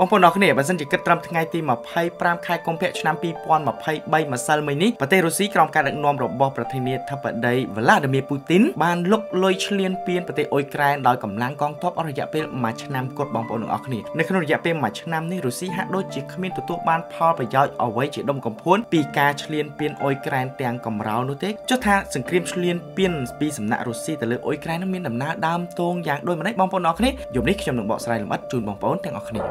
បងប្អូនអរគ្នាបើសិនជាគិតត្រឹមថ្ងៃទី25ខែកុម្ភៈឆ្នាំ2023ម្សិលមិញនេះប្រទេសរុស្ស៊ីក្រោមការដឹកនាំរបស់ប្រធានាធិបតីវ្លាឌីមៀពូទីនបានលុកលុយឈ្លានពានប្រទេសអ៊ុយក្រែនដោយកម្លាំងកងទ័ពអស់រយៈពេល1ឆ្នាំគត់បងប្អូនទាំងអស់គ្នានៅក្នុងរយៈពេល1ឆ្នាំនេះរុស្ស៊ីហាក់ដូចជាគ្មានទទួលបានផលប្រយោជន៍អ្វីជាដុំកំភួនពីការឈ្លានពានអ៊ុយក្រែនទាំងកំរោលនោះទេចុះថាសង្គ្រាមឈ្លានពានពីសំណាក់រុស្ស៊ីទៅលើអ៊ុយក្រែននឹងមានដំណើរដើមទងយ៉ាងដូចម្តេចបងប្អូនទាំងអស់គ្នាយប់នេះខ្ញុំនឹងបកស្រាយលម្អិតជូនបងប្អូនទាំងអស់គ្នា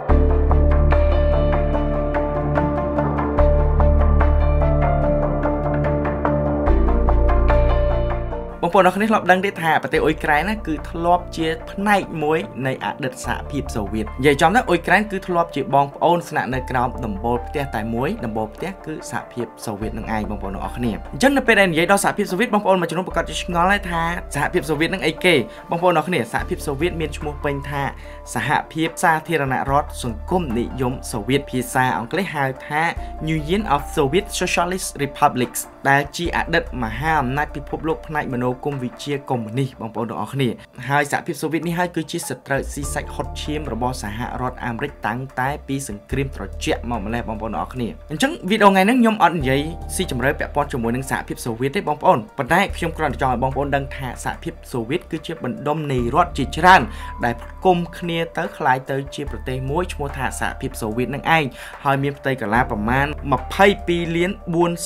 ប្អូនអរគុណធ្លាប់ដឹងទេថាប្រទេសអ៊ុយក្រែនណាគឺធ្លាប់ជាផ្នែកមួយនៃអតីតសហភាពសូវៀតនិយាយចំទៅអ៊ុយក្រែនគឺធ្លាប់ជាបងប្អូនស្នាក់នៅក្រោមដំបូលផ្ទះតែមួយដំបូលផ្ទះគឺសហភាពសូវៀតនឹងឯងបងប្អូនអរគុណអញ្ចឹងនៅពេលដែលនិយាយដល់សហភាពសូវៀតបងប្អូនមួយចំនួនប្រកាសជាឆ្ងល់ហើយថា សហភាពសូវៀតនឹងអីគេបងប្អូនអរគុណសហភាពសូវៀតមានឈ្មោះពេញថាសហភាពសាធារណរដ្ឋសង្គមនិយមសូវៀតភាសាអង់គ្លេសហៅថា Union of Soviet Socialist Republics ដែលជាអតីតមហាអំណាចពិភពលោកផ្នែកមនោគមន៍វិជាកុម្មុយនីសបងប្អូនទាំងអស់គ្នាហើយសហភាពសូវៀតនេះហើយគឺជាសត្រូវស៊ីសាច់ហុតឈាមរបស់សហរដ្ឋអាមេរិកតាំងតែពីសង្គ្រាមត្រជាក់មកម្លេះបងប្អូនទាំងអស់គ្នាអញ្ចឹងវីដេអូថ្ងៃនេះខ្ញុំអត់និយាយស៊ីជម្រៅពាក់ព័ន្ធជាមួយនឹងសហភាពសូវៀតទេបងប្អូនប៉ុន្តែខ្ញុំគ្រាន់តែចង់ឲ្យបងប្អូនដឹងថាសហភាពសូវៀតគឺជាបណ្ដុំនៃរដ្ឋជាច្រើន ដែលផ្គុំគ្នាទៅคล้ายទៅជាប្រទេសមួយឈ្មោះថាសហភាពសូវៀតនឹងឯងហើយមានផ្ទៃកាឡាប្រមាណ22លាន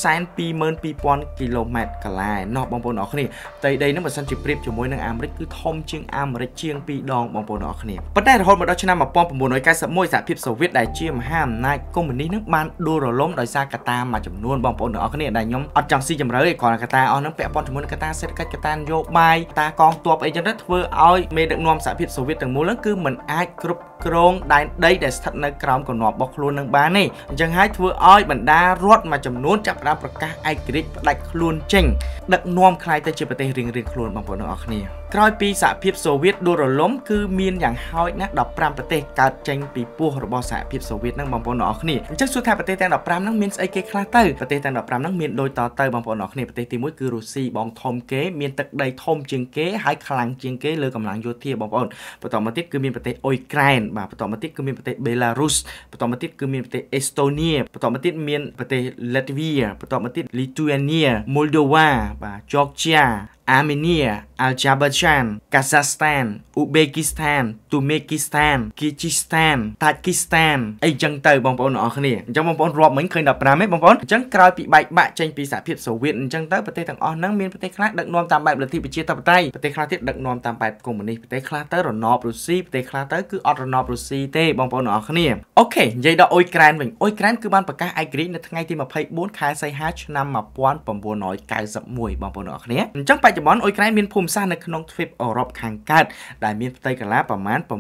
4222000គីឡូម៉ែត្រកាឡាឯណោះបងប្អូនទាំងអស់គ្នាផ្ទៃយដីនឹងបើសិនជាប្រៀបជាមួយនឹងអាមេរិកគឺធំជាងអាមេរិកជាង2ដងបងប្អូនអរគ្នាប៉ុន្តែរហូតមកដល់ឆ្នាំ1991សហភាពសូវៀតដែលជាមហាអំណាចកុម្មុយនីសនឹងបានដួលរលំដោយសារកត្តាមួយចំនួនបងប្អូនអរគ្នាដែលខ្ញុំអត់ចង់ស៊ីជម្រៅឯងគ្រាន់តែកត្តាអស់នឹងពាក់ព័ន្ធជាមួយនឹងកត្តាសេដ្ឋកិច្ចកត្តានយោបាយតាកងទ័ពអីចឹងទៅធ្វើឲ្យមេដឹកនាំសហភាពសូវៀតទាំងមូលនឹងគឺមិនអាចគ្រប់គ្រងដែនដីដែលស្ថិតនៅក្រោមកណ្ដាប់របស់ខ្លួននឹងបានទេអញ្ចឹងហើយធ្វើឲ្យបណ្ដារដ្ឋមួយចំនួនចាប់ផ្ដើមប្រកាសឯករាជ្យផ្ដាច់ខ្លួនចេញដឹកនាំខ្លាយទៅជាប្រទេសរៀងៗខ្លួនបងប្អូនទាំងអស់គ្នាក្រោយពីសហភាពសូវៀតដួលរលំគឺមានយ៉ាងហោចណាស់15ប្រទេសកើតចេញពីពោះរបស់សហភាពសូវៀតហ្នឹងបងប្អូនទាំងអស់គ្នាអញ្ចឹងសួរថាប្រទេសទាំង15ហ្នឹងមានស្អីគេខ្លះទៅប្រទេសទាំង15ហ្នឹងមានដូចតទៅបងប្អូនទាំងអស់គ្នាប្រទេសទី1គឺរុស្ស៊ីបងធំគេ មានទឹកដីធំជាងគេហើយខ្លាំងជាងគេលើកម្លាំងយោធាបងប្អូនបន្តមកទៀតគឺមានប្រទេសអ៊ុយក្រែនបាទបន្តមកទៀតគឺមានប្រទេសបេឡារុសបន្តមកទៀតគឺមានប្រទេសអេស្តូនីាបន្តមកទៀតមានប្រទេសឡាតវីបន្តមកទៀតលីទួអានីម៉ុលដូវ៉ាបាទចកជាអាមេនីអាល់ជាបាឆានកាហ្សាស្ថានអ៊ូបេគីស្ថានទូមេគីស្ថានគីជីស្ថានតាជីស្ថានអីចឹងទៅបងប្អូនទាំងអស់គ្នាអញ្ចឹងបងប្អូនរាប់មិញឃើញ15ទេបងប្អូនអញ្ចឹងក្រោយពីបែកបាក់ចេញពីសហភាពសូវៀតអញ្ចឹងទៅប្រទេសទាំងអស់ហ្នឹងមានប្រទេសខ្លះដឹកនាំតាមបែបលទ្ធិប្រជាធិបតេយ្យប្រទេសខ្លះទៀតដឹកនាំតាមបែបកុម្មុយនីសប្រទេសខ្លះទៅរណបរុស្ស៊ីប្រទេសខ្លះទៅគឺអត់រណបរុស្ស៊ីទេបងប្អូនទាំងអស់គ្នាអូខេនិយាយដល់អ៊ុយក្រែនវិញអ៊ុយក្រែនគឺបានប្រកាសឯករាជ្យនៅថ្ងៃទី24ខែសីហាឆ្នាំ1991បងប្អូនទាំងអស់គ្នាអញ្ចឹងបច្ចុប្បន្នអ៊ុយក្រែនមានភូមិសាស្ត្រនៅក្នុងទ្វីបអឺរ៉ុបខាងកើតដែលមានផ្ទៃកាឡាប្រមាណ636,628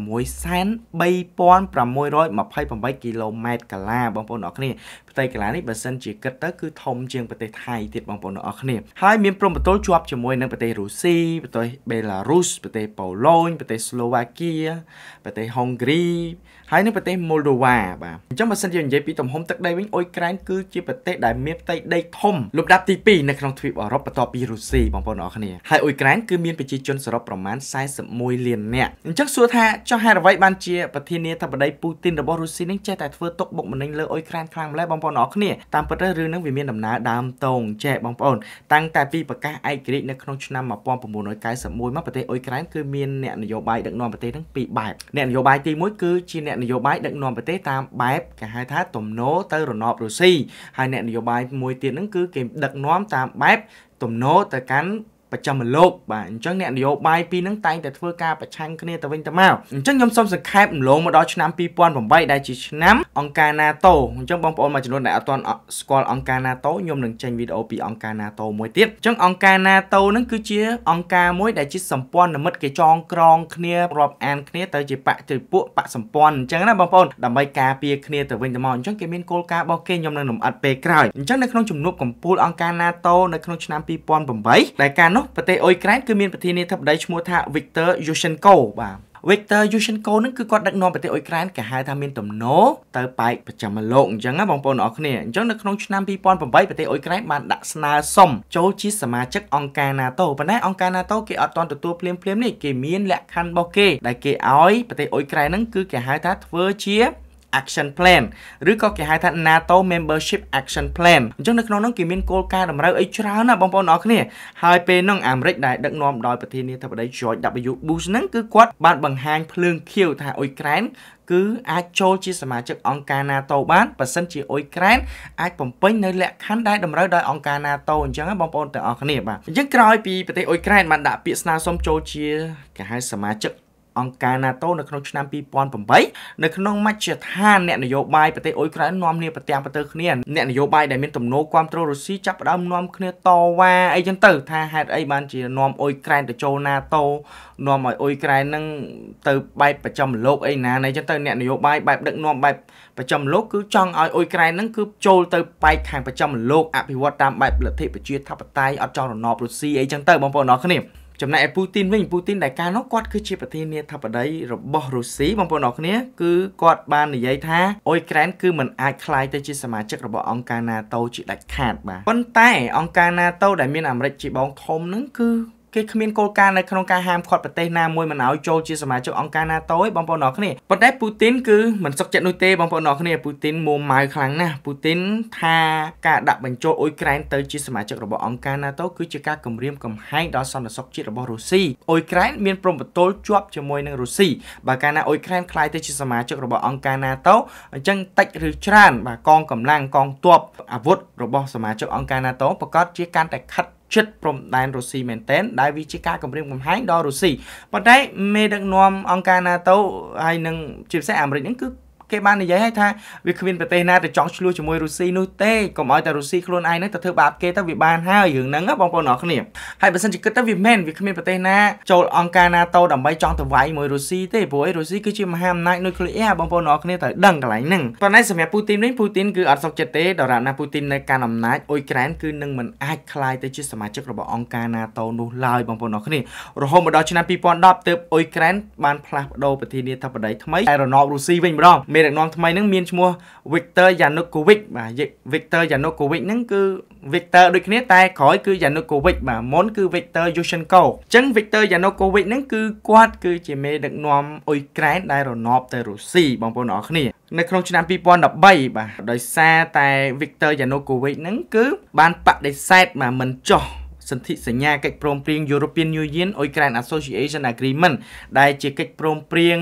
គីឡូម៉ែត្រកាឡាបងប្អូនអរគ្នាទ័យកីឡានេះបើសិនជាគិតទៅគឺធំជាងប្រទេសថៃទៀតបងប្អូនទាំងអស់គ្នាហើយមានព្រំប្រទល់ជាប់ជាមួយនឹងប្រទេសរុស្ស៊ីប្រទេសបេឡារុសប្រទេសប៉ូឡូញប្រទេសស្លូវ៉ាគីប្រទេសហុងគ្រីហើយនឹងប្រទេសម៉ុលដូវ៉ាបាទអញ្ចឹងបើសិនជានិយាយពីទំហំទឹកដីវិញអ៊ុយក្រែនគឺជាប្រទេសដែលមានផ្ទៃដីធំលំដាប់ទី2នៅក្នុងទ្វីបអឺរ៉ុបបន្ទាប់ពីរុស្ស៊ីបងប្អូនទាំងអស់គ្នាហើយអ៊ុយក្រែនគឺមានប្រជាជនសរុបប្រមាណ41លាននាក់អញ្ចឹងសួរថាចុះហេតុអ្វីបានជាប្រធានាធិបតីពូទីនរបស់រុស្ស៊ីនឹងចេះតែធ្វើទុកបុកម្នេញលើអ៊ុយក្រែនខ្លាំងម្ល៉េះបងប្អូនបងប្អូនអរគ្នាតាមពិតទៅរឿងនឹងវាមានដំណើរដើមតោងចែកបងប្អូនតាំងតែពីប្រកាសឯករាជ្យនៅក្នុងឆ្នាំ1991មកប្រទេសអ៊ុយក្រែនគឺមានអ្នកនយោបាយដឹកនាំប្រទេសទាំងពីរបែបអ្នកនយោបាយទី1គឺជាអ្នកនយោបាយដឹកនាំប្រទេសតាមបែបគេហៅថាទំនោរទៅរណបរុស្ស៊ីហើយអ្នកនយោបាយមួយទៀតហ្នឹងគឺគេដឹកនាំតាមបែបទំនោរទៅកាន់ប្រចាំលោកបាទអញ្ចឹងអ្នកនយោបាយពីរនឹងតែងតែធ្វើការប្រឆាំងគ្នាទៅវិញទៅមកអញ្ចឹងខ្ញុំសូមសង្ខេបម្លងមកដល់ឆ្នាំ2008ដែលជាឆ្នាំអង្គការ NATO អញ្ចឹងបងប្អូនមួយចំនួនដែលអត់ទាន់ស្គាល់អង្គការ NATO ខ្ញុំនឹងចេញវីដេអូពីអង្គការ NATO មួយទៀតអញ្ចឹងអង្គការ NATO នឹងគឺជាអង្គការមួយដែលជាសម្ព័ន្ធមិត្តគេចងក្រងគ្នារាប់អានគ្នាទៅជាបកទៅពួកបកសម្ព័ន្ធអញ្ចឹងណាបងប្អូនដើម្បីការពារគ្នាទៅវិញទៅមកអញ្ចឹងគេមានគោលការណ៍របស់គេខ្ញុំនឹងលំអិតពេលក្រោយអញ្ចឹងនៅក្នុងជំនួបកំពូលអង្គការ NATO នៅក្នុងឆ្នាំ2008ដែលការនោះនោះប្រទេសអ៊ុយក្រែនគឺមានប្រធានាធិបតីឈ្មោះថា Viktor Yushchenko បាទ Viktor Yushchenko នឹងគឺគាត់ដឹកនាំប្រទេសអ៊ុយក្រែនគេហៅថាមានទំនោរទៅបែកប្រចាំលោកអញ្ចឹងណាបងប្អូនអ្នកគ្នាអញ្ចឹងនៅក្នុងឆ្នាំ2008ប្រទេសអ៊ុយក្រែនបានដាក់ស្នើសុំចូលជាសមាជិកអង្គការ NATO ប៉ុន្តែអង្គការ NATO គេអត់ទាន់ទទួលភ្លាមៗនេះគេមានលក្ខខណ្ឌរបស់គេដែលគេឲ្យប្រទេសអ៊ុយក្រែននឹងគឺគេហៅថាធ្វើជា Action Plan ឬក៏គេហៅថា NATO Membership Action Plan អញ្ចឹងនៅក្នុងនោះគេមានគោលការណ៍តម្រូវអីច្រើនណាបងប្អូនអរគ្នាហើយពេលនោះអាមេរិកដែលដឹកនាំដោយប្រធានាធិបតី George W Bush ហ្នឹងគឺគាត់បានបង្ហាញភ្លើងខៀវថាអ៊ុយក្រែនគឺអាចចូលជា សមាជិកអង្គការ NATO បានបើសិនជាអ៊ុយក្រែនអាចបំពេញនៅលក្ខខណ្ឌដែលតម្រូវដោយអង្គការ NATO អញ្ចឹងបងប្អូនទាំងអស់គ្នាបាទអញ្ចឹងក្រោយពីប្រទេសអ៊ុយក្រែនបានដាក់ពាក្យស្នើសុំចូលជាគេហៅសមាជិកអង្គការ NATO នៅក្នុងឆ្នាំ2008នៅក្នុងមជ្ឈដ្ឋានអ្នកនយោបាយប្រទេសអ៊ុយក្រែននាំគ្នាប្រទាំងប្រទើគ្នាអ្នកនយោបាយដែលមានទំនោរគ្រប់គ្រងរុស្ស៊ីចាប់ផ្ដើមនាំគ្នាតវ៉ាអីចឹងទៅ ថាហេតុអីបានជានាំអ៊ុយក្រែនទៅចូល NATO នាំឲ្យអ៊ុយក្រែននឹងទៅបែបប្រចាំលោកអីណាណីចឹងទៅអ្នកនយោបាយបែបដឹកនាំបែបប្រចាំលោកគឺចង់ឲ្យអ៊ុយក្រែននឹងគឺចូលទៅបែកខាងប្រចាំលោកអភិវឌ្ឍតាមបែបលទ្ធិប្រជាធិបតេយ្យអត់ចង់រណបរុស្ស៊ីអីចឹងទៅបងប្អូនអរគ្នាចំណែកឯពូទីនវិញពូទីនដែលកាលនោះគាត់គឺជាប្រធានាធិបតីរបស់រុស្ស៊ីបងប្អូនអរគ្នាគឺគាត់បាននិយាយថាអ៊ុយក្រែនគឺមិនអាចคลายទៅជាសមាជិករបស់អង្គការ NATO ជាដាច់ខាត បាទប៉ុន្តែ អង្គការ NATO ដែលមានអាមេរិកជាបងធំហ្នឹងគឺគេគ្មានគោលការណ៍នៅក្នុងការហាមឃាត់ប្រទេសណាមួយមិនឲ្យចូលជាសមាជិកអង្គការ NATO ទេបងប្អូនអរគ្នាប៉ុន្តែពូទីនគឺមិនសុខចិត្តនោះទេបងប្អូនអរគ្នាពូទីនមួម៉ៅខ្លាំងណាស់ពូទីនថាការដាក់បញ្ចូលអ៊ុយក្រែនទៅជាសមាជិករបស់អង្គការ NATO គឺជាការគំរាមកំហែងដល់សន្តិសុខជាតិរបស់រុស្ស៊ីអ៊ុយក្រែនមានព្រំប្រទល់ជាប់ជាមួយនឹងរុស្ស៊ីបើកាលណាអ៊ុយក្រែនក្លាយទៅជាសមាជិករបស់អង្គការ NATO អញ្ចឹងតិចឬច្រើនបាទកងកម្លាំងកងទ័ពអាវុធរបស់សមាជិកអង្គការ NATO ប្រកាសជាកាន់តែខិតជិតព្រំដែនរុស្ស៊ីមែនទែនដែលវាជាការគម្រាមកំហែងដល់រុស្ស៊ីប៉ុន្តែមេដឹកនាំអង្គការ NATO ហើយនឹងជាពិសេសអាមេរិកហ្នឹងគឺគេបាននិយាយឲ្យថាវាគ្មានប្រទេសណាទៅចង់ឆ្លោះជាមួយរុស្ស៊ីនោះទេកុំឲ្យតែរុស្ស៊ីខ្លួនឯងហ្នឹងទៅធ្វើបាបគេទៅវាបានហើយរឿងហ្នឹងបងប្អូនអរគ្នាហើយបើសិនជាគិតទៅវាមែនវាគ្មានប្រទេសណាចូលអង្គការ NATO ដើម្បីចង់ទៅវាយមួយរុស្ស៊ីទេព្រោះឯរុស្ស៊ីគឺជាមហាអំណាចនុយក្លេអ៊ែរបងប្អូនអរគ្នាត្រូវដឹងកន្លែងហ្នឹងប៉ុន្តែសម្រាប់ពូទីនវិញពូទីនគឺអត់សុខចិត្តទេដរាបណាពូទីននៅកាន់អំណាចអ៊ុយក្រែនគឺនឹងមិនអាចคลายទៅជាសមាជិករបស់អង្គការ NATO នោះឡើយបងប្អូនអរគ្នារហូតមកដល់ឆ្នាំ2010ទើបអ៊ុយក្រែនបានផ្លាស់ប្ដូរប្រធានាធិបតីថ្មីតែរណបរុស្ស៊ីវិញម្ដងមេដឹកនាំថ្មីហ្នឹងមានឈ្មោះ Viktor Yanukovych បាទ Viktor Yanukovych ហ្នឹងគឺ Viktor ដូចគ្នា តែក្រោយគឺ Yanukovych បាទមុនគឺ Viktor Yushchenko អញ្ចឹង Viktor Yanukovych ហ្នឹងគឺគាត់គឺជាមេដឹកនាំអ៊ុយក្រែនដែលរណបទៅរុស្ស៊ីបងប្អូនអរគ្នា នៅក្នុងឆ្នាំ2013បាទដោយសារតែ Viktor Yanukovych ហ្នឹងគឺ បានបដិសេធមកមិនចោះសន្ធិសញ្ញាកិច្ចព្រមព្រៀង European Union Ukraine Association Agreement ដែលជាកិច្ចព្រមព្រៀង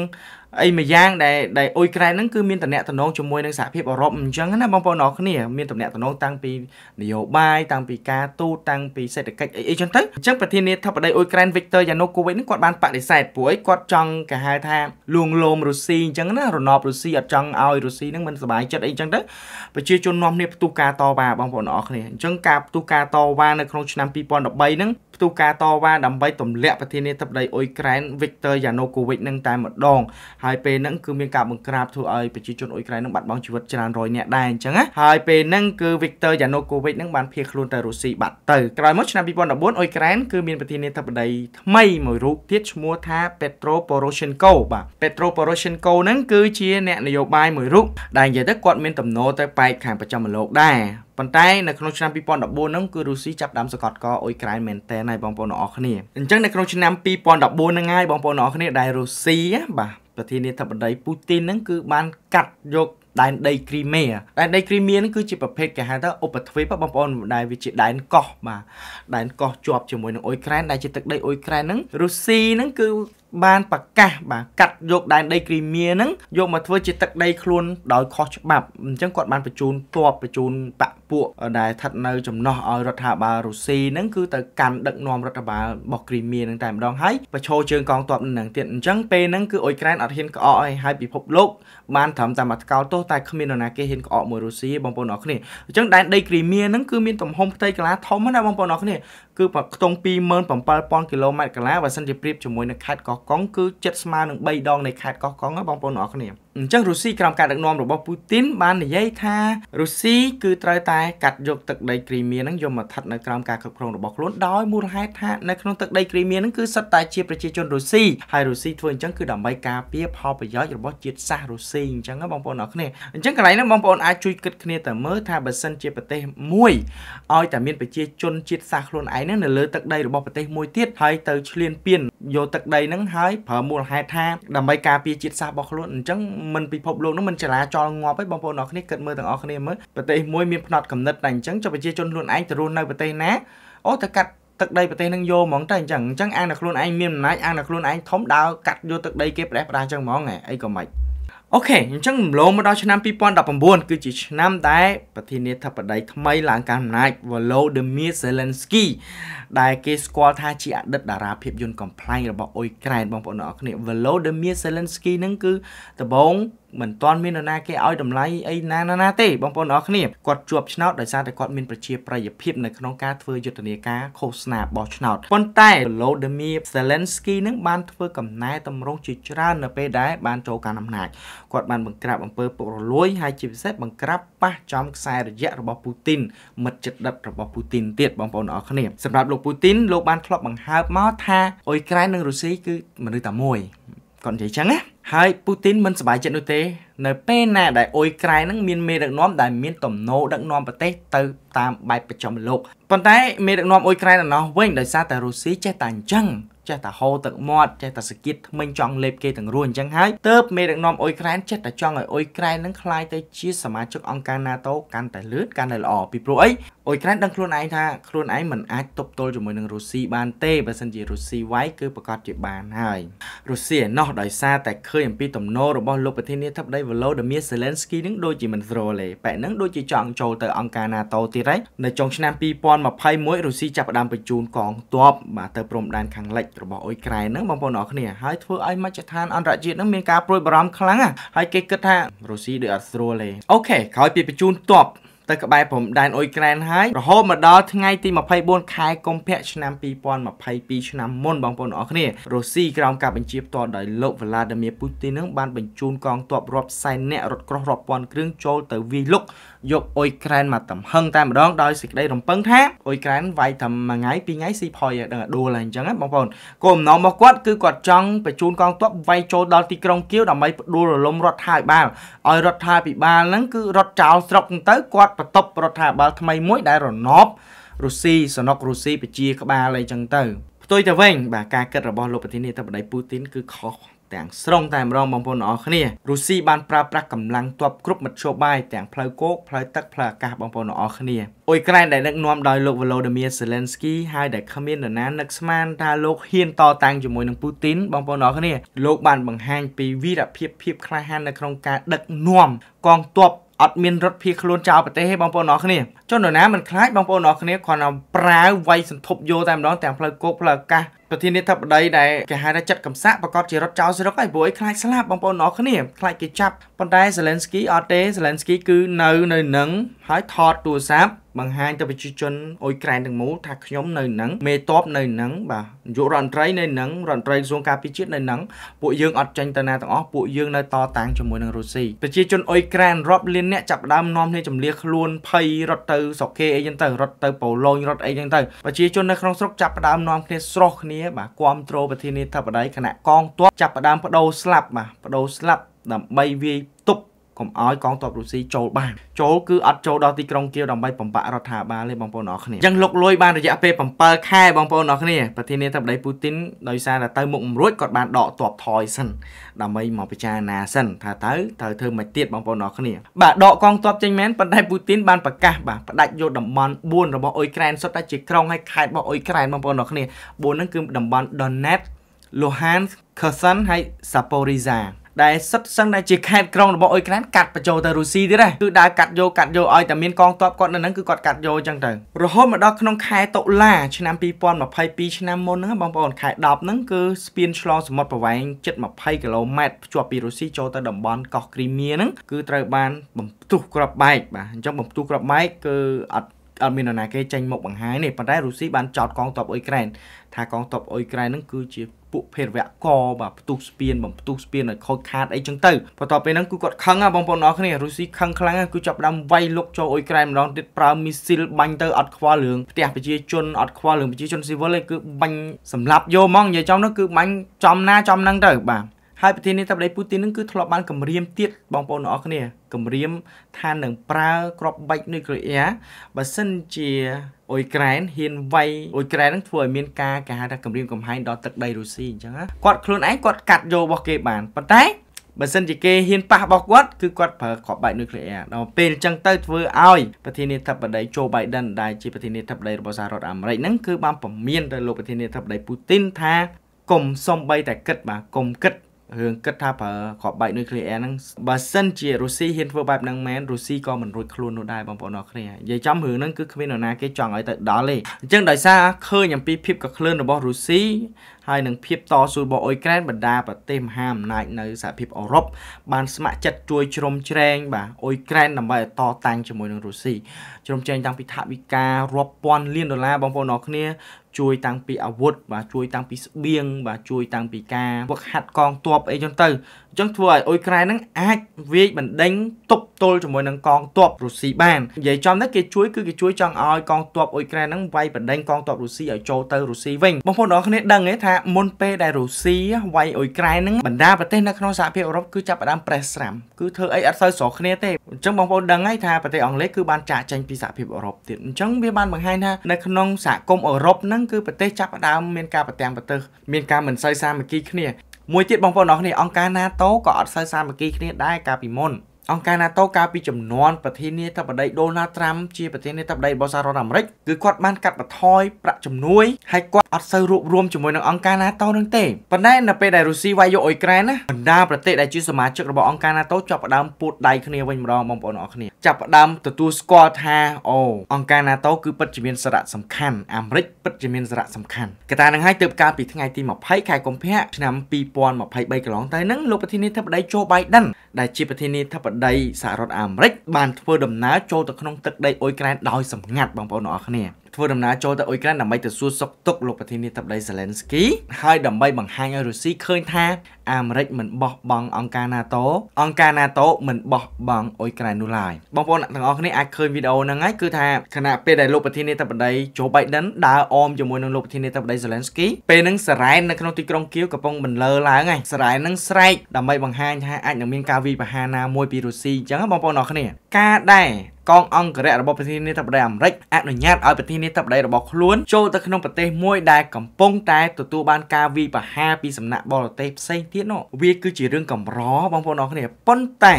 អីមួយយ៉ាងដែលដែលអ៊ុយក្រែនហ្នឹងគឺមានតំណែងជាមួយនឹងសហភាពអឺរ៉ុបអញ្ចឹងណាបងប្អូនអរគ្នាមានតំណែងតាំងពីនយោបាយតាំងពីការទូតតាំងពីសេដ្ឋកិច្ចអីអីចឹងទៅអញ្ចឹងប្រធានាធិបតីអ៊ុយក្រែន Viktor Yanukovych ហ្នឹងគាត់បានបដិសេធព្រោះអីគាត់ចង់គេហៅថា លួងលោមរុស្ស៊ីអញ្ចឹងណារណបរុស្ស៊ីអត់ចង់ឲ្យរុស្ស៊ីហ្នឹងមិនសប្បាយចិត្តអីចឹងទៅប្រជាជននាំគ្នាផ្ទុះការតវ៉ាបងប្អូនអរគ្នាអញ្ចឹងការផ្ទុះការតវ៉ានៅក្នុងឆ្នាំ2013ហ្នឹងផ្ទុះការតវ៉ាដើម្បីទម្លាក់ប្រធានាធិបតីអ៊ុយក្រែន Viktor Yanukovych នឹងតែម្ដងហើយពេលហ្នឹងគឺមានការបង្ក្រាបធ្វើឲ្យប្រជាជនអ៊ុយក្រែននឹងបាត់បង់ជីវិតច្រើនរយនាក់ដែរអញ្ចឹងណាហើយពេលហ្នឹងគឺ Viktor Yanukovych នឹងបានភៀសខ្លួនទៅរុស្ស៊ីបាត់ទៅក្រោយមកឆ្នាំ2014អ៊ុយក្រែនគឺមានប្រធានាធិបតីថ្មីមួយរូបទៀតឈ្មោះថា Petro Poroshenko បាទ Petro Poroshenko ហ្នឹងគឺជាអ្នកនយោបាយមួយរូបដែលនិយាយទៅគាត់មានទំនោរទៅបែកខាងប្រចាំលោកដែរប៉ុន្តែនៅក្នុងឆ្នាំ2014ហ្នឹងគឺរុស្ស៊ីចាប់ដើមសកត់កអ៊ុយក្រែនមែនតើហើយបងប្អូនទាំងអស់គ្នាអញ្ចឹងនៅក្នុងឆ្នាំ2014ហ្នឹងហើយបងប្អូនទាំងអស់គ្នាដែលរុស្ស៊ីបាទប្រធានាធិបតីពូទីនហ្នឹងគឺបានកាត់យកដែនដីគ្រីមៀដែនដីគ្រីមៀនឹងគឺជាប្រភេទគេហៅថាឧបទ្វីបបងប្អូនដែលវាជាដែនកោះបាទដែនកោះជាប់ជាមួយនឹងអ៊ុយក្រែនដែលជាទឹកដីអ៊ុយក្រែនហ្នឹងរុស្ស៊ីហ្នឹងគឺបានប្រកាសបាទកាត់យកដែនដីគ្រីមៀហ្នឹងយកមកធ្វើជាទឹកដីខ្លួនដោយខុសច្បាប់អញ្ចឹងគាត់បានបញ្ជូនទ័ពបញ្ជូនបកពួកដែលស្ថិតនៅចំណោះឲ្យរដ្ឋាភិបាលរុស្ស៊ីហ្នឹងគឺទៅកាន់ដឹកនាំរដ្ឋាភិបាលរបស់គ្រីមៀហ្នឹងតែម្ដងហើយប្រឈរជើងកងទ័ពនឹងទៀតអញ្ចឹងពេលហ្នឹងគឺអ៊ុយក្រែនអត់ហ៊ានក្អកឲ្យហើយពិភពលោកបានត្រឹមតែមកថ្កោលទោសតែគ្មាននរណាគេហ៊ានក្អកមួយរុស្ស៊ីបងប្អូនអរគ្នាអញ្ចឹងដែនដីគ្រីមៀហ្នឹងគឺមានទំហំផ្ទៃកន្លាធំណាបងប្អូនអរគ្នាគឺខ្ទង់27000គីឡូម៉ែត្រកន្លាបើសិនជាប្រៀបជាមួយនៅខេត្តកោះកុងគឺចិត្តស្មើនឹង3ដងនៃខេត្តកោះកុងណាបងប្អូនអរគ្នាអញ្ចឹងរុស្ស៊ីក្រោមការដឹកនាំរបស់ពូទីន បាននិយាយថារុស្ស៊ីគឺត្រូវតែកាត់យកទឹកដីគ្រីមៀនឹងយកមកស្ថិតនៅក្រោមការគ្រប់គ្រងរបស់ខ្លួនដោយមូលហេតុថានៅក្នុងទឹកដីគ្រីមៀនឹងគឺសិតតែជាប្រជាជនរុស្ស៊ីហើយរុស្ស៊ីធ្វើអញ្ចឹងគឺដើម្បីការពារផលប្រយោជន៍របស់ជាតិសាសន៍រុស្ស៊ីអញ្ចឹងបងប្អូនអរគ្នាអញ្ចឹងកន្លែងហ្នឹងបងប្អូនអាចជួយគិតគ្នាទៅមើលថាបើសិនជាប្រទេសមួយឲ្យតែមានប្រជាជនជាតិសាសន៍ខ្លួនឯងហ្នឹងនៅលើទឹកដីរបស់ប្រទេសមួយទៀតហើយទៅឈ្លានពានយកទឹកដីហ្នឹងហើយប្រើមូលហេតុថាដើម្បីការពារជាតិសាសន៍របស់ខ្លួនអញ្ចឹងមិនពិភពលោកនោះមិនចលាចលងាប់ទេបងប្អូនអរគ្នាគិតមើលទាំងអស់គ្នាមើលប្រទេសមួយមានផ្នត់កំណត់តែអញ្ចឹងចុះប្រជាជនខ្លួនឯងទៅរស់នៅប្រទេសណាអូទៅកាត់ទឹកដីប្រទេសនឹងយកហ្មងតែអញ្ចឹងអញ្ចឹងអាងតែខ្លួនឯងមានអំណាចអាងតែខ្លួនឯងធំដើរកាត់យកទឹកដីគេផ្ដេសផ្ដាសអញ្ចឹងហ្មងអីក៏មិនអូខេអញ្ចឹងរំលងមកដល់ឆ្នាំ2019គឺជាឆ្នាំដែលប្រធានាធិបតីថ្មីឡើងកាន់អំណាច Volodymyr Zelensky ដែលគេស្គាល់ថាជាអតីតតារាភាពយន្តកំ pl ែងរបស់អ៊ុយក្រែនបងប្អូនអរគ្នា Volodymyr Zelensky នឹងគឺដំបូងមិនទាន់មាននរណាគេឲ្យតម្លៃអីណាណាណាទេបងប្អូនអរគ្នាគាត់ជាប់ឆ្នោតដោយសារតែគាត់មានប្រជាប្រិយភាពនៅក្នុងការធ្វើយុទ្ធនាការឃោសនាបោះឆ្នោតប៉ុន្តែ Volodymyr Zelensky នឹងបានធ្វើកំណែតម្រង់ជាច្រើននៅពេលដែលបានចូលកាន់អំណាចគាត់បានបង្ក្រាបអំពើពុករលួយហើយជាពិសេសបង្ក្រាបប៉ះចំខ្សែរយៈរបស់ពូទីនមិត្តជិតដិតរបស់ពូទីនទៀតបងប្អូនអរគ្នាសម្រាប់លោកពូទីនលោកបានធ្លាប់បង្ហើបមកថាអ៊ុយក្រែននិងរុស្ស៊ីគឺមនុស្សតែមួយគាត់និយាយចឹងណាហើយពូទីនមិនសប្បាយចិត្តនោះទេនៅពេលណាដែលអ៊ុយក្រែននឹងមានមេដឹកនាំដែលមានទំនោរដឹកនាំប្រទេសទៅតាមបែបប្រចាំលោកប៉ុន្តែមេដឹកនាំអ៊ុយក្រែនអំណោះវិញដោយសារតែរុស្ស៊ីចេះតែអញ្ចឹងចេះតែហូរទឹកមាត់ចេះតែសគិតថ្មិញចង់លេបគេទាំងរួចអញ្ចឹងហើយទៅមេដឹកនាំអ៊ុយក្រែនចេះតែចង់ឲ្យអ៊ុយក្រែននឹងក្លាយទៅជាសមាជិកអង្គការ NATO កាន់តែលឿនកាន់តែល្អពីព្រោះអីអ៊ុយក្រែនដឹងខ្លួនឯងថាខ្លួនឯងមិនអាចទប់ទល់ជាមួយនឹងរុស្ស៊ីបានទេបើសិនជារុស្ស៊ីវាយគឺប្រកាសជាបានហើយរុស្ស៊ីឯណោះដោយសារតែឃើញអំពីទំនោររបស់លោកប្រធានាធិបតី Volodymyr Zelensky នឹងដូចជាមិនស្រលេប៉ែនឹងដូចជាចង់ចូលទៅអង្គការ NATO ទៀតហើយនៅចុងឆ្នាំ2021រុស្ស៊ីចាប់ផ្ដើមបញ្ជូនកងទ័ពបាទទៅព្រំដែនខាងលិចរបស់អ៊ុយក្រែននឹងបងប្អូនអរគ្នាហើយធ្វើឲ្យមជ្ឈដ្ឋានអន្តរជាតិនឹងមានការព្រួយបារម្ភខ្លាំងហើយគេគិតថារុស្ស៊ីដូចអត់ស្រួលទេអូខេក្រោយពីបញ្ជូនទ័ពទៅក្បែរព្រំដែនអ៊ុយក្រែនហើយរហូតមកដល់ថ្ងៃទី24ខែកុម្ភៈឆ្នាំ2022ឆ្នាំមុនបងប្អូនអរគ្នារុស្ស៊ីក្រោមការបញ្ជាផ្ទាល់ដោយលោក Vladimir Putin នឹងបានបញ្ជូនកងទ័ពរាប់សែននាក់រថក្រោះរាប់ពាន់គ្រឿងចូលទៅវាយលុកយកអ៊ុយក្រែនមកទំហឹងតែម្ដងដោយសេចក្តីរំពឹងថាអ៊ុយក្រែនវាយតែមួយថ្ងៃពីរថ្ងៃស៊ីផុយដល់ដួលហើយអញ្ចឹងណាបងប្អូនគោលបំណងរបស់គាត់គឺគាត់ចង់បញ្ជូនកងទ័ពវាយចូលដល់ទីក្រុងគៀវដើម្បីផ្ដួលរលំរដ្ឋាភិបាលឲ្យរដ្ឋាភិបាលហ្នឹងគឺរត់ចោលស្រុកទៅគាត់បន្ទប់រដ្ឋាភិបាលថ្មីមួយដែលរណបរុស្ស៊ីសនុករុស្ស៊ីពជាក្បាលអីចឹងទៅផ្ទុយទៅវិញបាទការគិតរបស់លោកប្រធានាធិបតីពូទីនគឺខុសទាំងស្រុងតែម្ដងបងប្អូនអរគ្នារុស្ស៊ីបានប្រើប្រាស់កម្លាំងទ័ពគ្រប់មធ្យោបាយទាំងផ្លូវគោកផ្លូវទឹកផ្លូវអាកាសបងប្អូនអរគ្នាអ៊ុយក្រែនដែលដឹកនាំដោយលោក Volodymyr Zelensky ហើយដែលគ្មាននរណានឹកស្មានថាលោកហ៊ានតតាំងជាមួយនឹងពូទីនបងប្អូនអរគ្នាលោកបានបង្ហាញពីវីរភាពភាពក្លាហាននៅក្នុងការដឹកនាំកងទ័ពអត់មានរត់ភៀសខ្លួនចោលប្រទេសទេបងប្អូនអរគ្នាចុះនរណាមិនខ្លាចបងប្អូនអរគ្នាគ្រាន់តែប្រើវាយសន្ធប់យោតែម្ដងទាំងផ្លូវគោកផ្លូវអាកាសប្រធានាធិបតីដែលគេហៅថាចិត្តកំសាក់ប្រកាសជារត់ចោលស្រុកហើយព្រោះឯខ្លាចស្លាប់បងប្អូនអរគ្នាខ្លាចគេចាប់ប៉ុន្តែ Zelensky អត់ទេ Zelensky គឺនៅនៅនឹងហើយថតទូរស័ព្ទបង្ហាញទៅប្រជាជនអ៊ុយក្រែនទាំងមូលថាខ្ញុំនៅនឹងមេតបនៅនឹងបាទនាយករដ្ឋមន្ត្រីនៅនឹងរដ្ឋមន្ត្រីក្រសួងការពារជាតិនៅនឹងពួកយើងអត់ចេញទៅណាទាំងអស់ពួកយើងនៅតតាំងជាមួយនឹងរុស្ស៊ីប្រជាជនអ៊ុយក្រែនរាប់លានអ្នកចាប់ដើមនាំគ្នាចម្លៀសខ្លួនភ័យរត់ទៅស្រុកគេអីចឹងទៅរត់ទៅប៉ូឡូញរត់អីចឹងទៅប្រជាជននៅក្នុងស្រុកចាប់ដើមនាំគ្នាស្រោះគ្នាគ្នាបាទគ្រប់គ្រងប្រធានាធិបតីគណៈកងទ័ពចាប់ផ្ដើមបដូរស្លាប់បាទបដូរស្លាប់ដើម្បីវាយកុំឲ្យកងទ័ពរុស្ស៊ីចូលបានចូលគឺអត់ចូលដល់ទីក្រុងគៀវដើម្បីបំផាក់រដ្ឋាភិបាលទេបងប្អូនអរគ្នាអញ្ចឹងលោកលួយបានរយៈពេល7ខែបងប្អូនអរគ្នាប្រធានាធិបតីពូទីនដោយសារតែទៅមុខមិនរួចគាត់បានដកទ័ពថយសិនដើម្បីមកពិចារណាសិនថាតើត្រូវធ្វើម៉េចទៀតបងប្អូនអរគ្នាបាទដកកងទ័ពចេញមែនប៉ុន្តែពូទីនបានប្រកាសបាទផ្ដាច់យកតំបន់4របស់អ៊ុយក្រែនសុទ្ធតែជាក្រុងហើយខេត្តរបស់អ៊ុយក្រែនបងប្អូនអរគ្នា4ហ្នឹងគឺតំបន់ Donetsk Luhansk Kherson ហើយ Zaporizhzhia ដែលសិតសឹងតែជាខេត្តក្រុងរបស់អ៊ុយក្រែនកាត់បញ្ចូលទៅរុស្ស៊ីទៀតដែរគឺដើរកាត់យកកាត់យកឲ្យតែមានកងទ័ពគាត់នៅហ្នឹងគឺគាត់កាត់យកអញ្ចឹងទៅរហូតមកដល់ក្នុងខែតុលាឆ្នាំ2022ឆ្នាំមុនហ្នឹងបងប្អូនខែ10ហ្នឹងគឺស្ពានឆ្លងសមុទ្រប្រវែងជិត20គីឡូម៉ែត្រភ្ជាប់ពីរុស្ស៊ីចូលទៅតំបន់កោះគ្រីមៀហ្នឹងគឺត្រូវបានបំផ្ទុះគ្រាប់បែកបាទអញ្ចឹងបំផ្ទុះគ្រាប់បែកគឺអត់អត់មាននរណាគេចេញមកបង្ហាញទេប៉ុន្តែរុស្ស៊ីបានចោទកងទ័ពអ៊ុយក្រែនថាកងទ័ពអ៊ុយក្រែននឹងគឺជាពួកភេរវកបាទផ្ទុះស្ពានបំផ្ទុះស្ពានឲ្យខូចខាតអីចឹងទៅបន្ទាប់ពីហ្នឹងគឺគាត់ខឹងហ่าបងប្អូនអរគ្នារុស្ស៊ីខឹងខ្លាំងគឺចាប់ដើមវាយលុកចូលអ៊ុយក្រែនម្ដងទៀតប្រើមីស៊ីលបាញ់ទៅអត់ខ្វល់រឿងផ្ទះប្រជាជនអត់ខ្វល់រឿងប្រជាជនស៊ីវិលឯងគឺបាញ់សម្លាប់យកហ្មងនិយាយចំនោះគឺបាញ់ចំណាចំហ្នឹងទៅបាទហើយប្រធាននាយកបដីពូទីននឹងគឺធ្លាប់បានគម្រាមទៀតបងប្អូនទាំងអស់គ្នាគម្រាមថានឹងប្រើក្របបែកនុយក្លេអ៊ែរបើសិនជាអ៊ុយក្រែនហ៊ានវាយអ៊ុយក្រែននឹងធ្វើឲ្យមានការគេហៅថាគម្រាមកំហែងដល់ទឹកដីរុស្ស៊ីអញ្ចឹងគាត់ខ្លួនឯងគាត់កាត់យករបស់គេបានប៉ុន្តែបើសិនជាគេហ៊ានប៉ះរបស់គាត់គឺគាត់ប្រើក្របបែកនុយក្លេអ៊ែរដល់ពេលអញ្ចឹងទៅធ្វើឲ្យប្រធានាធិបតីโจ Biden ដែលជាប្រធានាធិបតីរបស់សហរដ្ឋអាមេរិកហ្នឹងគឺបានពមៀនទៅលោកប្រធានាធិបតី Putin ថាកុំសំបីតែគិតបាទកុំគិតរឿងគិតថាប្រើគ្រាប់បែកនុយក្លេអ៊ែរហ្នឹងបើសិនជារុស្ស៊ីហ៊ានធ្វើបែបហ្នឹងមែនរុស្ស៊ីក៏មិនរួចខ្លួននោះដែរបងប្អូនអរគ្នានិយាយចំរឿងហ្នឹងគឺគ្មាននរណាគេចង់ឲ្យទៅដល់ទេអញ្ចឹងដោយសារឃើញអំពីភាពកក្លឿនរបស់រុស្ស៊ីហើយនឹងភាពតស៊ូរបស់អ៊ុយក្រែនបណ្ដាប្រទេសមហាអំណាចនៅសហភាពអឺរ៉ុបបានស្ម័គ្រចិត្តជួយជ្រោមជ្រែងបាទអ៊ុយក្រែនដើម្បីតតាំងជាមួយនឹងរុស្ស៊ីជ្រោមជ្រែងតាំងពីថវិការាប់ពាន់លានដុល្លារបងប្អូនអរគ្នាជួយតាំងពីអាវុធបាទជួយតាំងពីស្បៀងបាទជួយតាំងពីការវឹកហាត់កងទ័ពអីចឹងទៅអញ្ចឹងធ្វើឲ្យអ៊ុយក្រែនហ្នឹងអាចវាយបណ្ដេញទប់ទល់ជាមួយនឹងកងទ័ពរុស្ស៊ីបាននិយាយចំទៅគេជួយគឺគេជួយចង់ឲ្យកងទ័ពអ៊ុយក្រែនហ្នឹងវាយបណ្ដេញកងទ័ពរុស្ស៊ីឲ្យចូលទៅរុស្ស៊ីវិញបងប្អូនបងប្អូនគ្នាដឹងទេថាមុនពេលដែលរុស្ស៊ីវាយអ៊ុយក្រែនហ្នឹងបណ្ដាប្រទេសនៅក្នុងសហភាពអឺរ៉ុបគឺចាប់ផ្ដើមប្រេះស្រាំគឺធ្វើអីអត់សូវស្រោគ្នាទេអញ្ចឹងបងប្អូនដឹងហើយថាប្រទេសអង់គ្លេសគឺបានចាកចេញពីសហភាពអឺរ៉ុបទៀតអញ្ចឹងវាបានបង្ហាញថានៅក្នុងសហគមន៍អឺរ៉ុបហ្នឹងគឺប្រទេសចាប់ផ្ដើមមានការប្រទាំងប្រទេសមានការមិនសូវសាមគ្គីគ្នាមួយទៀតបងប្អូនអរគ្នាអង្គការ NATO ក៏អត់សូវសាមគ្គីគ្នាដែរកាលពីមុនអង្គការ NATO កាលពីចំនួនប្រធានាធិបតី Donald Trump ជាប្រធានាធិបតីរបស់សហរដ្ឋអាមេរិកគឺគាត់បានកាត់បន្ថយប្រាក់ជំនួយហើយគាត់អត់សូវរួបរวมជាមួយនឹងអង្គការ NATO នឹងទេប៉ុន្តែនៅពេលដែលរុស្ស៊ីវាយយកអ៊ុយក្រែនណាបណ្ដាប្រទេសដែលជាសមាជិករបស់អង្គការ NATO ចាប់ផ្ដើមពួតដៃគ្នាវិញម្ដងបងប្អូនអរគ្នាចាប់ផ្ដើមទទួលស្គាល់ថាអូអង្គការ NATO គឺពិតជាមានសារៈសំខាន់អាមេរិកពិតជាមានសារៈសំខាន់កត្តានឹងហើយទើបកាលពីថ្ងៃទី20ខែកុម្ភៈឆ្នាំ2023កន្លងទៅនឹងលោកប្រធានាធិបតីโจ Biden ដែលជាប្រធានាធិបតីសហរដ្ឋអាមេរិកបានធ្វើដំណើរចូលទៅក្នុងទឹកដីអ៊ុយក្រែនដោយសម្ងាត់បងប្អូនអរគ្នាធ្វើដំណើរចូលទៅអ៊ុយក្រែនដើម្បីទៅសួរសុខទុក្ខលោកប្រធានាធិបតីសេឡែនស្គីហើយដើម្បីបង្ហាញឲ្យរុស្ស៊ីឃើញថាអាមេរិកមិនបោះបង់អង្គការ NATO អង្គការ NATO មិនបោះបង់អ៊ុយក្រែននោះឡើយបងប្អូនអ្នកទាំងអស់គ្នាអាចឃើញវីដេអូហ្នឹងហើយគឺថាខណៈពេលដែលលោកប្រធានាធិបតី Joe Biden ដើរអមជាមួយនឹងលោកប្រធានាធិបតី Zelensky ពេលហ្នឹងសារ៉ែននៅក្នុងទីក្រុងគៀវកំពុងបន្លឺឡើងហើយសារ៉ែនហ្នឹងស្រែកដើម្បីបង្ហាញថាអាចនឹងមានការវាយប្រហារណាមួយពីរុស្ស៊ីអញ្ចឹងបងប្អូនអ្នកគ្នាការដែរកងអង្គរៈរបស់ប្រធានាធិបតីអាមេរិកអនុញ្ញាតឲ្យប្រធានាធិបតីរបស់ខ្លួនចូលទៅក្នុងប្រទេសមួយដែលកំពុងតែទទួលបាន ការវាយប្រហារពីសំណាក់បរទេសផ្សេងទៀតនោះវាគឺជារឿងកម្របងប្អូនអរគ្នាប៉ុន្តែ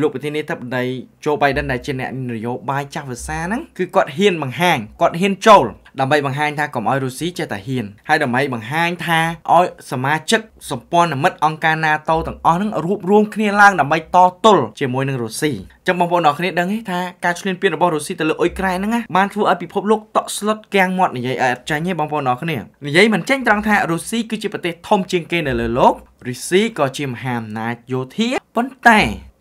លោកប្រធានាធិបតីโจ Biden ដែលជាអ្នកនយោបាយចាស់វសាហ្នឹងគឺគាត់ហ៊ានបង្ហាញគាត់ហ៊ានចូលដើម្បីបង្ហាញថាកុំឲ្យរុស្ស៊ីចេះតែហ៊ានហើយដើម្បីបង្ហាញថាឲ្យសមាជិកសម្ព័ន្ធមិត្តអង្គការ NATO ទាំងអស់នឹងរួបរวมគ្នាឡើងដើម្បីតទល់ជាមួយនឹងរុស្ស៊ីចឹងបងប្អូនអរគ្នាដឹងទេថាការឈ្លានពានរបស់រុស្ស៊ីទៅលើអ៊ុយក្រែនហ្នឹងបានធ្វើឲ្យពិភពលោកតក់ស្លុតគាំងមាត់និយាយឲ្យអត់ចាញ់ទេបងប្អូនអរគ្នានិយាយមិនចាញ់ត្រង់ថារុស្ស៊ីគឺជាប្រទេសធំជាងគេនៅលើលោករុស្ស៊ីក៏ជាមហាអំណាចយោធាប៉ុន្តែ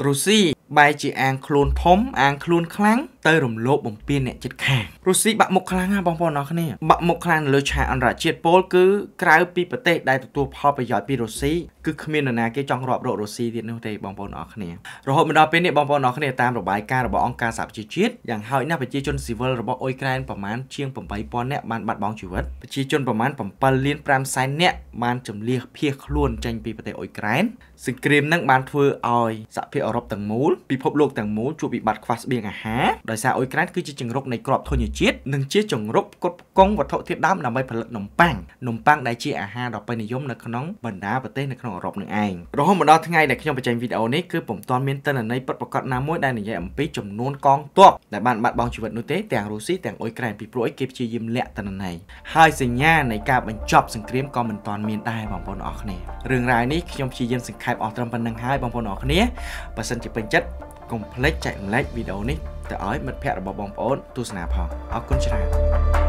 រុស្ស៊ីបែរជាអាងខ្លួនធំអាងខ្លួនខ្លាំងទៅរំលោភបំពានអ្នកជិតខាងរុស្ស៊ីបាក់មុខខ្លាំងណាស់បងប្អូនអរគ្នាបាក់មុខខ្លាំងនៅលើឆាកអន្តរជាតិពលគឺក្រៅពីប្រទេសដែលទទួលផលប្រយោជន៍ពីរុស្ស៊ីគឺគ្មាននរណាគេចង់រាប់រករុស្ស៊ីទៀតនោះទេបងប្អូនអរគ្នារហូតមកដល់ពេលនេះបងប្អូនអរគ្នាតាមរបាយការណ៍របស់អង្គការសហប្រជាជាតិយ៉ាងហោចណាស់ប្រជាជនស៊ីវិលរបស់អ៊ុយក្រែនប្រមាណជាង8000នាក់បានបាត់បង់ជីវិតប្រជាជនប្រមាណ7លាន5សែននាក់បានចម្លៀសភៀសខ្លួនចេញពីប្រទេសអ៊ុយក្រែនសង្គ្រាមនឹងបានធ្វើឲ្យសហភាពអឺរ៉ុបទាំងមូលពិភពលោកទាំងមូលជួបវិបត្តិខ្វះស្បៀងអាហារដោយសារអ៊ុយក្រែនគឺជាជង្រុកនៃក្របធញ្ញជាតិនិងជាជង្រុកផ្គត់ផ្គង់វត្ថុធាតុដើមដើម្បីផលិតនំប៉័ងនំប៉័ងដែលជាអាហារដ៏ពេញនិយមនៅក្នុងបណ្ដាប្រទេសនៅក្នុងអឺរ៉ុបនឹងឯងរហូតមកដល់ថ្ងៃដែលខ្ញុំបញ្ចេញវីដេអូនេះគឺពុំទាន់មានទិន្នន័យពិតប្រាកដណាមួយដែលនិយាយអំពីចំនួនកងទ័ពដែលបានបាត់បង់ជីវិតនោះទេទាំងរុស្ស៊ីទាំងអ៊ុយក្រែនពីព្រោះអីគេព្យាយាមលាក់ទិន្នន័យហើយសញ្ញានៃការបញ្ចប់សង្គ្រាមក៏មិនទាន់មានដែរបងប្អូនអរគ្នារឿងរ៉ាវនេះខ្ញុំព្យាយាមសង្ខេបមអស់ត្រឹមប៉ុណ្្នឹងហើយបងប្អូនអរគ្នាបើសិនជាពេញចិត្តកុំភ្លេចចែករំលែក វីដេអូនេះទៅឲ្យមិត្តភ័ក្តិរបស់បងប្អូន ទស្សនាផងអរគុណច្រើន